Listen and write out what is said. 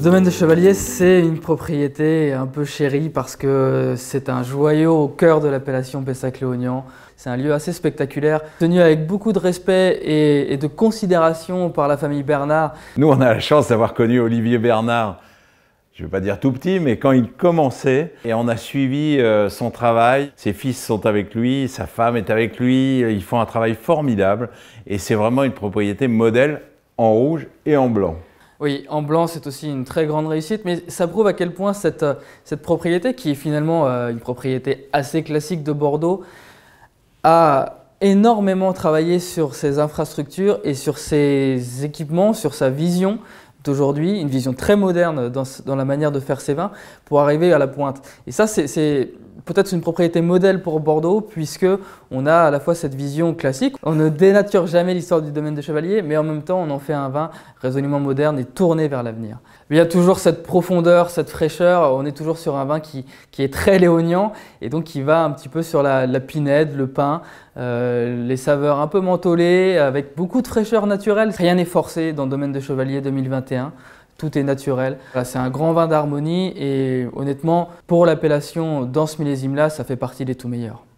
Le domaine de Chevalier, c'est une propriété un peu chérie parce que c'est un joyau au cœur de l'appellation Pessac-Léognan. C'est un lieu assez spectaculaire, tenu avec beaucoup de respect et, de considération par la famille Bernard. Nous, on a la chance d'avoir connu Olivier Bernard, je ne vais pas dire tout petit, mais quand il commençait, et on a suivi euh, son travail. Ses fils sont avec lui, sa femme est avec lui, euh, ils font un travail formidable, et c'est vraiment une propriété modèle en rouge et en blanc. Oui, en blanc, c'est aussi une très grande réussite, mais ça prouve à quel point cette, euh, cette propriété, qui est finalement euh, une propriété assez classique de Bordeaux, a énormément travaillé sur ses infrastructures et sur ses équipements, sur sa vision d'aujourd'hui, une vision très moderne dans, dans, la manière de faire ses vins, pour arriver à la pointe. Et ça, c'est peut-être une propriété modèle pour Bordeaux, puisque on a à la fois cette vision classique, on ne dénature jamais l'histoire du domaine de Chevalier, mais en même temps on en fait un vin résolument moderne et tourné vers l'avenir. Il y a toujours cette profondeur, cette fraîcheur, on est toujours sur un vin qui, est très léonien, et donc qui va un petit peu sur la, la pinède, le pain, euh, les saveurs un peu mentholées, avec beaucoup de fraîcheur naturelle. Rien n'est forcé dans le domaine de Chevalier 2021 tout est naturel. c'est un grand vin d'harmonie et honnêtement, pour l'appellation dans ce millésime-là, ça fait partie des tout meilleurs.